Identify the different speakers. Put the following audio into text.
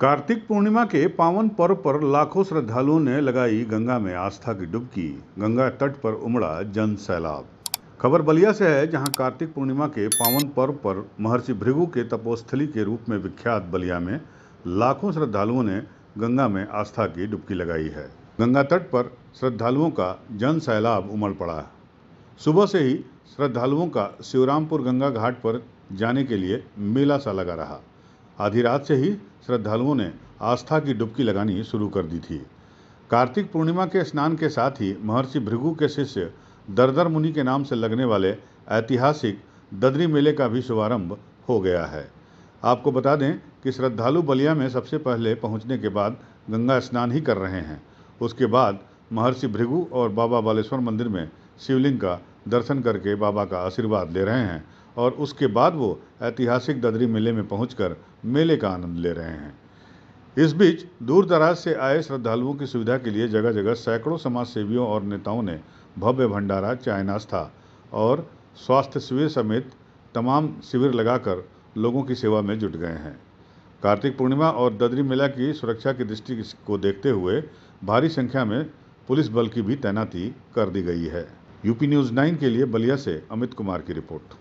Speaker 1: कार्तिक पूर्णिमा के पावन पर्व पर लाखों श्रद्धालुओं ने लगाई गंगा में आस्था की डुबकी गंगा तट पर उमड़ा जन सैलाब खबर बलिया से है जहां कार्तिक पूर्णिमा के पावन पर्व पर महर्षि भृगु के तपोस्थली के रूप में विख्यात बलिया में लाखों श्रद्धालुओं ने गंगा में आस्था की डुबकी लगाई है गंगा तट पर श्रद्धालुओं का जन सैलाब उमड़ पड़ा सुबह से ही श्रद्धालुओं का शिवरामपुर गंगा घाट पर जाने के लिए मेला सा लगा रहा आधी रात से ही श्रद्धालुओं ने आस्था की डुबकी लगानी शुरू कर दी थी कार्तिक पूर्णिमा के स्नान के साथ ही महर्षि भृगु के शिष्य दरदर मुनि के नाम से लगने वाले ऐतिहासिक ददरी मेले का भी शुभारंभ हो गया है आपको बता दें कि श्रद्धालु बलिया में सबसे पहले पहुंचने के बाद गंगा स्नान ही कर रहे हैं उसके बाद महर्षि भृगु और बाबा बालेश्वर मंदिर में शिवलिंग का दर्शन करके बाबा का आशीर्वाद ले रहे हैं और उसके बाद वो ऐतिहासिक ददरी मेले में पहुंचकर मेले का आनंद ले रहे हैं इस बीच दूर दराज से आए श्रद्धालुओं की सुविधा के लिए जगह जगह सैकड़ों समाज सेवियों और नेताओं ने भव्य भंडारा चाय नाश्ता और स्वास्थ्य शिविर समेत तमाम शिविर लगाकर लोगों की सेवा में जुट गए हैं कार्तिक पूर्णिमा और ददरी मेला की सुरक्षा की दृष्टि को देखते हुए भारी संख्या में पुलिस बल की भी तैनाती कर दी गई है यूपी न्यूज़ नाइन के लिए बलिया से अमित कुमार की रिपोर्ट